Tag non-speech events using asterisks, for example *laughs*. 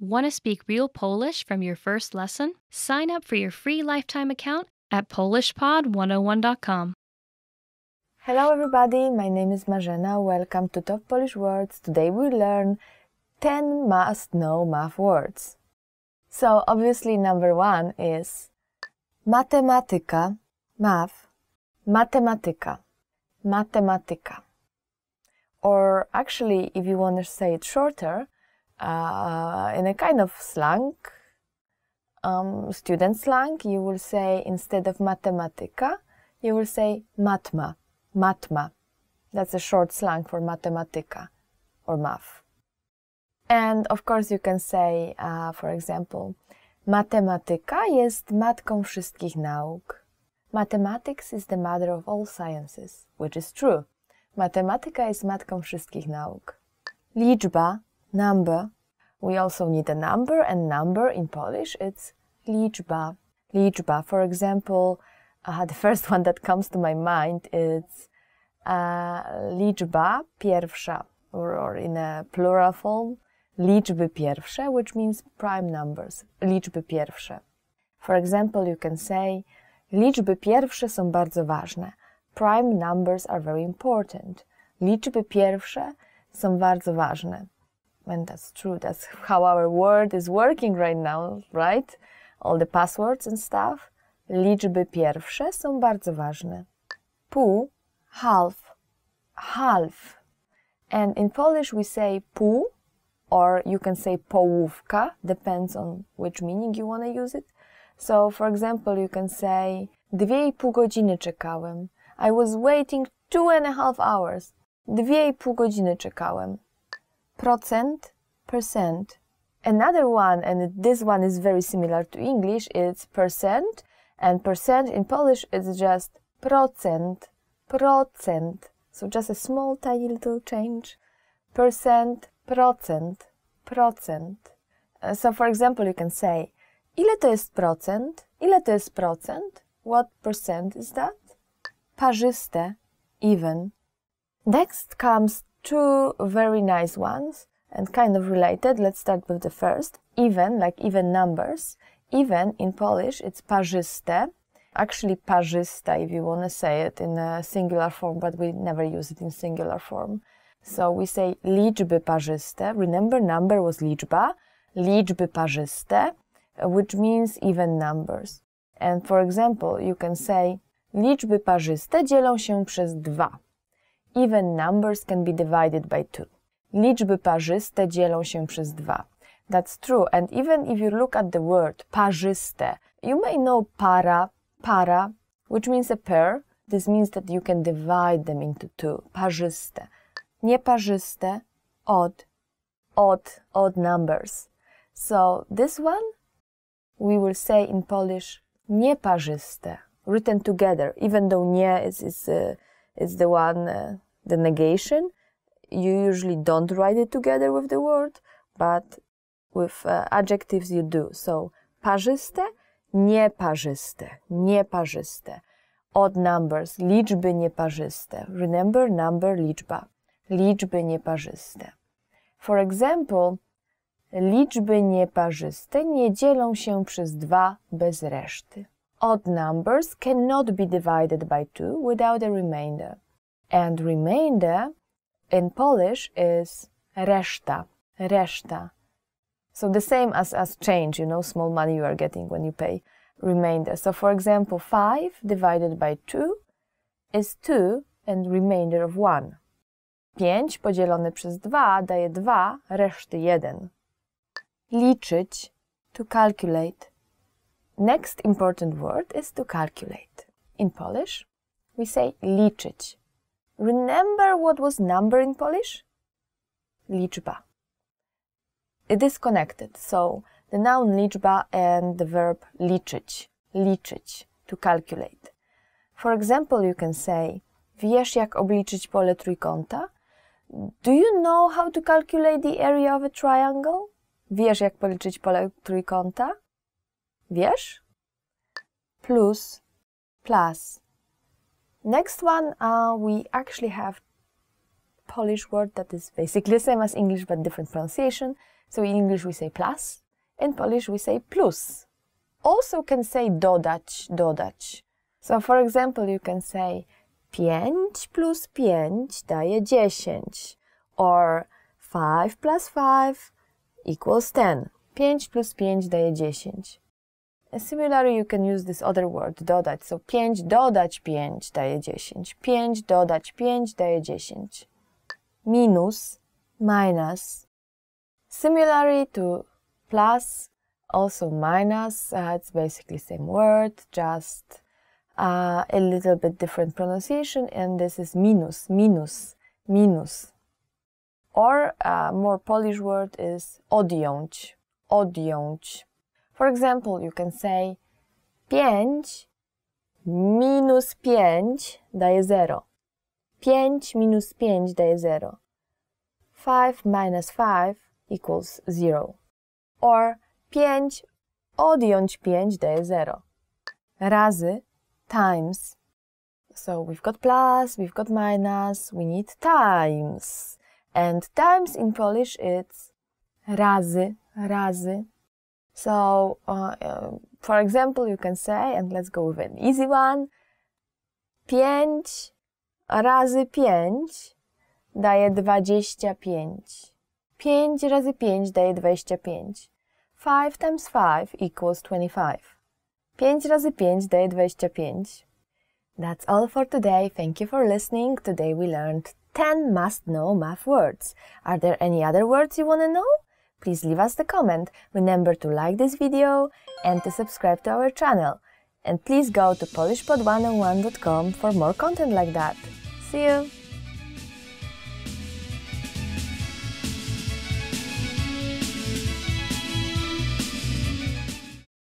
Want to speak real Polish from your first lesson? Sign up for your free lifetime account at polishpod101.com. Hello everybody, my name is Marzena. Welcome to Top Polish Words. Today we learn 10 must know math words. So obviously number 1 is matematyka, math, matematyka, matematyka. Or actually if you want to say it shorter, uh, in a kind of slang, um, student slang, you will say instead of matematica, you will say matma, matma. That's a short slang for matematica or math. And of course, you can say, uh, for example, matematyka jest matką wszystkich nauk. Mathematics is the mother of all sciences, which is true. Matematyka jest matką wszystkich nauk. Liczba number. We also need a number, and number in Polish it's liczba. Liczba. For example, uh, the *laughs* first one that comes to my mind is uh, liczba pierwsza, or, or in a plural form, liczby pierwsze, which means prime numbers. Liczby pierwsze. For example, you can say liczby pierwsze są bardzo ważne. Prime numbers are very important. Liczby pierwsze są bardzo ważne. And that's true. That's how our world is working right now, right? All the passwords and stuff. Liczby pierwsze są bardzo ważne. Pół, half, half. And in Polish we say pół, or you can say połówka, depends on which meaning you want to use it. So, for example, you can say dwie i pół godziny czekałem. I was waiting two and a half hours. Dwie i pół godziny czekałem. Procent, percent. Another one, and this one is very similar to English, it's percent, and percent in Polish is just procent, procent. So just a small tiny little change. Percent, procent, procent. Uh, so for example, you can say, ile to jest procent? Ile to jest procent? What percent is that? Parzyste, even. Next comes two very nice ones and kind of related. Let's start with the first. Even, like even numbers. Even in Polish, it's parzyste. Actually, parzysta, if you want to say it in a singular form, but we never use it in singular form. So we say liczby parzyste. Remember, number was liczba. Liczby parzyste, which means even numbers. And for example, you can say liczby parzyste dzielą się przez dwa. Even numbers can be divided by two. Liczby parzyste dzielą się przez dwa. That's true, and even if you look at the word parzyste, you may know para, para, which means a pair. This means that you can divide them into two. Parzyste. Nieparzyste, odd, odd, odd numbers. So this one we will say in Polish nieparzyste, written together, even though nie is, is uh, is the one, uh, the negation. You usually don't write it together with the word, but with uh, adjectives you do. So parzyste, nieparzyste, nieparzyste. Odd numbers, liczby nieparzyste. Remember number, liczba. Liczby nieparzyste. For example, liczby nieparzyste nie dzielą się przez dwa bez reszty. Odd numbers cannot be divided by 2 without a remainder. And remainder in Polish is reszta, reszta. So the same as, as change, you know, small money you are getting when you pay remainder. So for example, 5 divided by 2 is 2 and remainder of 1. 5 podzielone przez 2 daje 2, reszty 1. Liczyć, to calculate. Next important word is to calculate. In Polish, we say liczyć. Remember what was number in Polish? Liczba. It is connected, so the noun liczba and the verb liczyć. Liczyć, to calculate. For example, you can say, wiesz jak obliczyć pole trójkąta? Do you know how to calculate the area of a triangle? Wiesz jak policzyć pole trójkąta? Wiesz? Plus, plus. Next one, uh, we actually have Polish word that is basically the same as English but different pronunciation. So in English we say plus, in Polish we say plus. Also can say dodać, dodać. So for example, you can say plus pięć daje dziesięć, or 5 plus 5 equals 10. plus pięć daje dziesięć. Similarly, you can use this other word, dodać. So 5 dodać 5 daje 10. 5 dodać 5 daje 10. Minus, minus. Similarly to plus, also minus. Uh, it's basically same word, just uh, a little bit different pronunciation. And this is minus, minus, minus. Or a uh, more Polish word is odjąć, odjąć. For example, you can say 5 minus 5 daje 0. 5 minus 5 daje 0. 5 minus 5 equals 0. Or 5 odjąć 5 daje 0. Razy times. So we've got plus, we've got minus, we need times. And times in Polish it's razy, razy, so, uh, uh, for example, you can say, and let's go with an easy one, pięć razy pięć daje dwadzieścia pięć. Pięć razy pięć daje dwadzieścia pięć. Five times five equals twenty-five. Pięć razy pięć daje dwadzieścia pięć. That's all for today. Thank you for listening. Today we learned 10 must know math words. Are there any other words you want to know? Please leave us the comment, remember to like this video and to subscribe to our channel. And please go to polishpod101.com for more content like that. See you!